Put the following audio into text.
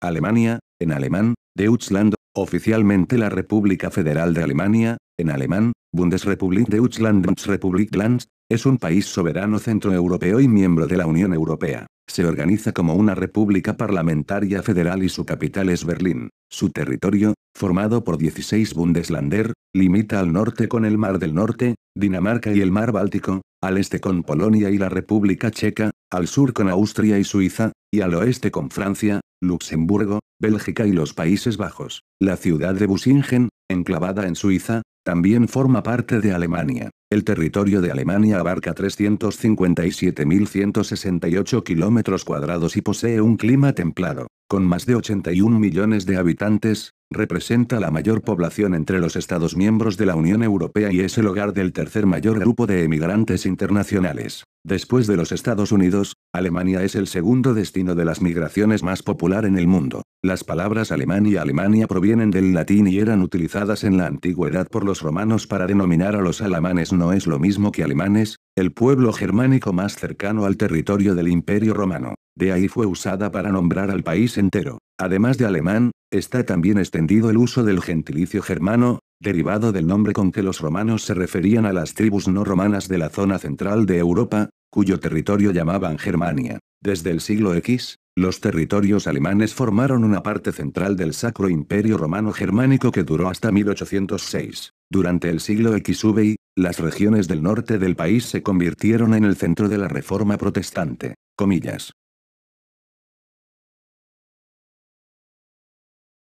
Alemania, en alemán, Deutschland, oficialmente la República Federal de Alemania, en alemán, Bundesrepublik Deutschland es un país soberano centroeuropeo y miembro de la Unión Europea. Se organiza como una república parlamentaria federal y su capital es Berlín. Su territorio, formado por 16 Bundeslander, limita al norte con el Mar del Norte, Dinamarca y el Mar Báltico, al este con Polonia y la República Checa, al sur con Austria y Suiza, y al oeste con Francia, Luxemburgo, Bélgica y los Países Bajos. La ciudad de Busingen, enclavada en Suiza, también forma parte de Alemania. El territorio de Alemania abarca 357.168 kilómetros cuadrados y posee un clima templado, con más de 81 millones de habitantes, Representa la mayor población entre los Estados miembros de la Unión Europea y es el hogar del tercer mayor grupo de emigrantes internacionales. Después de los Estados Unidos, Alemania es el segundo destino de las migraciones más popular en el mundo. Las palabras alemán y Alemania provienen del latín y eran utilizadas en la antigüedad por los romanos para denominar a los alemanes. no es lo mismo que alemanes, el pueblo germánico más cercano al territorio del Imperio Romano. De ahí fue usada para nombrar al país entero. Además de alemán, está también extendido el uso del gentilicio germano, derivado del nombre con que los romanos se referían a las tribus no romanas de la zona central de Europa, cuyo territorio llamaban Germania. Desde el siglo X, los territorios alemanes formaron una parte central del Sacro Imperio Romano Germánico que duró hasta 1806. Durante el siglo XVI, las regiones del norte del país se convirtieron en el centro de la Reforma Protestante. Comillas.